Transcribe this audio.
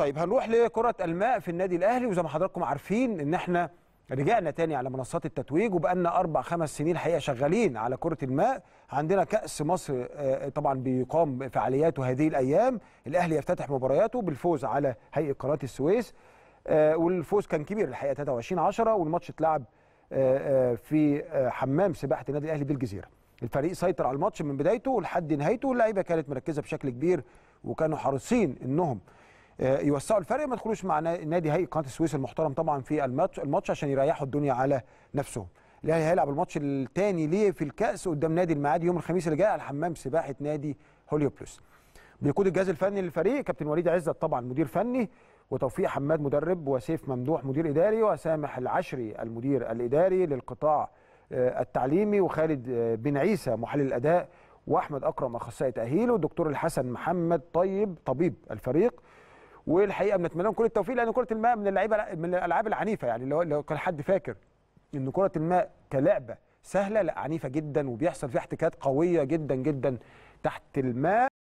طيب هنروح لكرة الماء في النادي الأهلي وزي ما حضراتكم عارفين إن إحنا رجعنا تاني على منصات التتويج وبقالنا أربع خمس سنين حقيقة شغالين على كرة الماء عندنا كأس مصر آه، آه، طبعا بيقام فعالياته هذه الأيام الأهلي يفتتح مبارياته بالفوز على هيئة قناة السويس آه، والفوز كان كبير الحقيقة 23 10 والماتش اتلعب في حمام سباحة النادي الأهلي بالجزيرة الفريق سيطر على الماتش من بدايته لحد نهايته اللعيبة كانت مركزة بشكل كبير وكانوا حريصين إنهم آه، يوسعوا الفرق ما يدخلوش مع نادي هيئه قناه السويس المحترم طبعا في الماتش الماتش عشان يريحوا الدنيا على نفسهم الاهلي هيلعب الماتش الثاني ليه في الكاس قدام نادي المعادي يوم الخميس اللي جاي على حمام سباحه نادي هوليو بلس بيقود الجهاز الفني للفريق كابتن وليد عزت طبعا مدير فني وتوفيق حماد مدرب وسيف ممدوح مدير اداري وسامح العشري المدير الاداري للقطاع آه، التعليمي وخالد آه، بن عيسى محلل الاداء واحمد اكرم اخصائي تاهيل والدكتور الحسن محمد طيب طبيب الفريق والحقيقه بنتمنى لهم كل التوفيق لان كره الماء من اللعيبه من الالعاب العنيفه يعني لو لو كان حد فاكر ان كره الماء كلعبه سهله لا عنيفه جدا وبيحصل فيها احتكاكات قويه جدا جدا تحت الماء